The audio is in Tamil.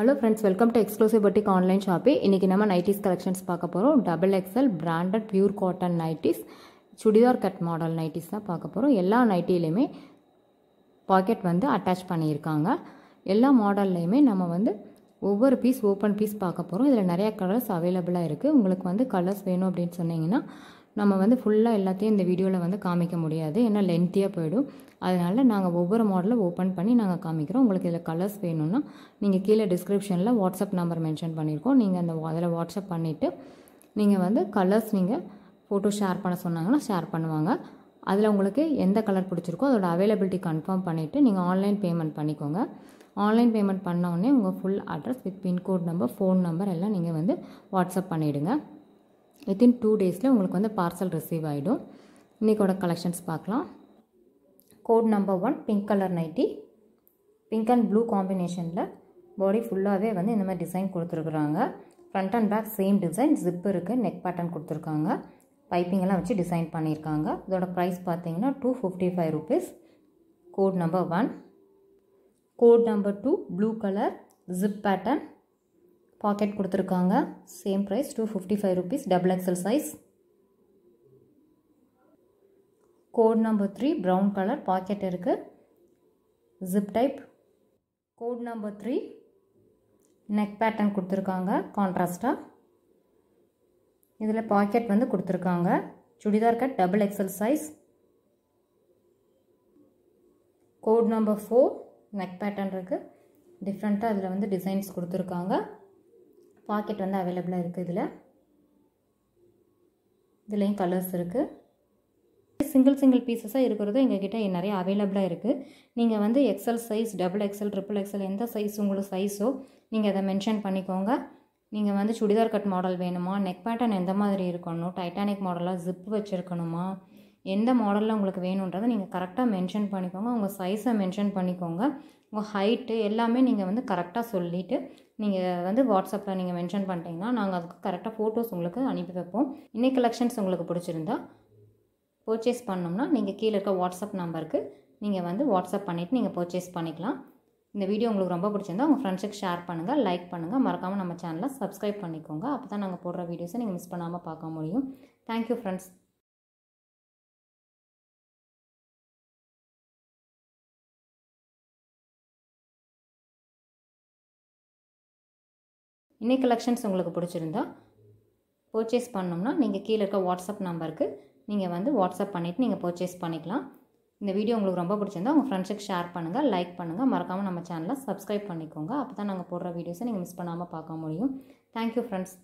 hello friends welcome to exclusive பட்டிக் ஆன்லைன் ஷாப்பி இன்றைக்கி நம்ம நைட்டிஸ் கலெக்ஷன்ஸ் பார்க்க போகிறோம் double XL branded pure cotton nighties churidar cut model nighties தான் பார்க்க போகிறோம் எல்லா நைட்டிலையுமே பாக்கெட் வந்து அட்டாச் பண்ணியிருக்காங்க எல்லா மாடல்லையுமே நம்ம வந்து ஒவ்வொரு பீஸ் ஓப்பன் பீஸ் பார்க்க போகிறோம் இதில் நிறையா கலர்ஸ் அவைலபிளாக இருக்குது உங்களுக்கு வந்து கலர்ஸ் வேணும் அப்படின்னு சொன்னிங்கன்னா நம்ம வந்து ஃபுல்லாக எல்லாத்தையும் இந்த வீடியோவில் வந்து காமிக்க முடியாது ஏன்னா லென்த்தியாக போயிடும் அதனால் நாங்கள் ஒவ்வொரு மாடலும் ஓப்பன் பண்ணி நாங்கள் காமிக்கிறோம் உங்களுக்கு இதில் கலர்ஸ் வேணும்னா நீங்கள் கீழே டிஸ்கிரிப்ஷனில் வாட்ஸ்அப் நம்பர் மென்ஷன் பண்ணியிருக்கோம் நீங்கள் அந்த அதில் வாட்ஸ்அப் பண்ணிவிட்டு நீங்கள் வந்து கலர்ஸ் நீங்கள் ஃபோட்டோ ஷேர் பண்ண சொன்னாங்கன்னா ஷேர் பண்ணுவாங்க அதில் உங்களுக்கு எந்த கலர் பிடிச்சிருக்கோ அதோட அவைலபிலிட்டி கன்ஃபார்ம் பண்ணிவிட்டு நீங்கள் ஆன்லைன் பேமெண்ட் பண்ணிக்கோங்க ஆன்லைன் பேமெண்ட் பண்ணோடனே உங்கள் full address with pincode number phone number எல்லாம் நீங்கள் வந்து வாட்ஸ்அப் பண்ணிவிடுங்க வித்தின் டூ டேஸில் உங்களுக்கு வந்து பார்சல் ரிசீவ் ஆகிடும் இன்றைக்கோட கலெக்ஷன்ஸ் பார்க்கலாம் code number one pink colour nighty pink and blue காம்பினேஷனில் பாடி ஃபுல்லாகவே வந்து இந்த மாதிரி டிசைன் கொடுத்துருக்குறாங்க front and back same design zip இருக்குது நெக் பேட்டர்ன் கொடுத்துருக்காங்க பைப்பிங் எல்லாம் வச்சு டிசைன் பண்ணியிருக்காங்க இதோட ப்ரைஸ் பார்த்தீங்கன்னா two fifty five rupees code number one code number two blue colour zip pattern pocket கொடுத்துருக்காங்க same price two fifty five rupees double XL size code number three brown colour pocket இருக்குது zip type code number three neck pattern கொடுத்துருக்காங்க கான்ட்ராஸ்டாக இதில் பாக்கெட் வந்து கொடுத்துருக்காங்க churidar cut double XL size code number four neck pattern இருக்குது டிஃப்ரெண்ட்டாக அதில் வந்து டிசைன்ஸ் கொடுத்துருக்காங்க பாக்கெட் வந்து அவைலபிளாக இருக்குது இதில் இதுலேயும் கலர்ஸ் இருக்குது சிங்கிள் சிங்கிள் பீசஸாக இருக்கிறதும் எங்ககிட்ட நிறைய அவைலபிளாக இருக்குது நீங்கள் வந்து XL size double XL triple XL எந்த சைஸ் உங்களுக்கு சைஸோ நீங்கள் அதை மென்ஷன் பண்ணிக்கோங்க நீங்கள் வந்து சுடிதார் கட் மாடல் வேணுமா நெக் பேட்டர்ன் எந்த மாதிரி இருக்கணும் டைட்டானிக் மாடலாக ஜிப் வச்சுருக்கணுமா எந்த மாடலில் உங்களுக்கு வேணுன்றதை நீங்கள் கரெக்டாக மென்ஷன் பண்ணிக்கோங்க உங்கள் சைஸை மென்ஷன் பண்ணிக்கோங்க உங்கள் ஹைட்டு எல்லாமே நீங்கள் வந்து கரெக்டாக சொல்லிவிட்டு நீங்கள் வந்து வாட்ஸ்அப்பில் நீங்கள் மென்ஷன் பண்ணிட்டீங்கன்னா நாங்கள் அதுக்கு கரெக்டாக ஃபோட்டோஸ் உங்களுக்கு அனுப்பி வைப்போம் இன்னைக்கு கலெக்ஷன்ஸ் உங்களுக்கு பிடிச்சிருந்தா பர்ச்சேஸ் பண்ணோம்னா நீங்கள் கீழே இருக்க வாட்ஸ்அப் நம்பருக்கு நீங்கள் வந்து வாட்ஸ்அப் பண்ணிவிட்டு நீங்கள் பர்ச்சேஸ் பண்ணிக்கலாம் இந்த வீடியோ உங்களுக்கு ரொம்ப பிடிச்சிருந்தா உங்கள் ஃப்ரெண்ட்ஸுக்கு ஷேர் பண்ணுங்கள் லைக் பண்ணுங்கள் மறக்காமல் நம்ம சேனலை சப்ஸ்கிரைப் பண்ணிக்கோங்க அப்போ தான் நாங்கள் போடுற வீடியோஸை நீங்கள் மிஸ் பண்ணாமல் பார்க்க முடியும் தேங்க்யூ ஃப்ரெண்ட்ஸ் இன்னைக்கு கலெக்ஷன்ஸ் உங்களுக்கு பிடிச்சிருந்தா பர்ச்சேஸ் பண்ணோம்னா நீங்கள் கீழே இருக்க வாட்ஸ்அப் நம்பருக்கு நீங்கள் வந்து வாட்ஸ்அப் பண்ணிவிட்டு நீங்கள் பர்ச்சேஸ் பண்ணிக்கலாம் இந்த வீடியோ உங்களுக்கு ரொம்ப பிடிச்சிருந்தா உங்கள் ஃப்ரெண்ட்ஸுக்கு ஷேர் பண்ணுங்கள் லைக் பண்ணுங்கள் மறக்காமல் நம்ம சேனலை சப்ஸ்கிரைப் பண்ணிக்கோங்க அப்போ தான் நாங்கள் போடுற வீடியோஸை நீங்கள் மிஸ் பண்ணாமல் பார்க்க முடியும் தேங்க்யூ ஃப்ரெண்ட்ஸ்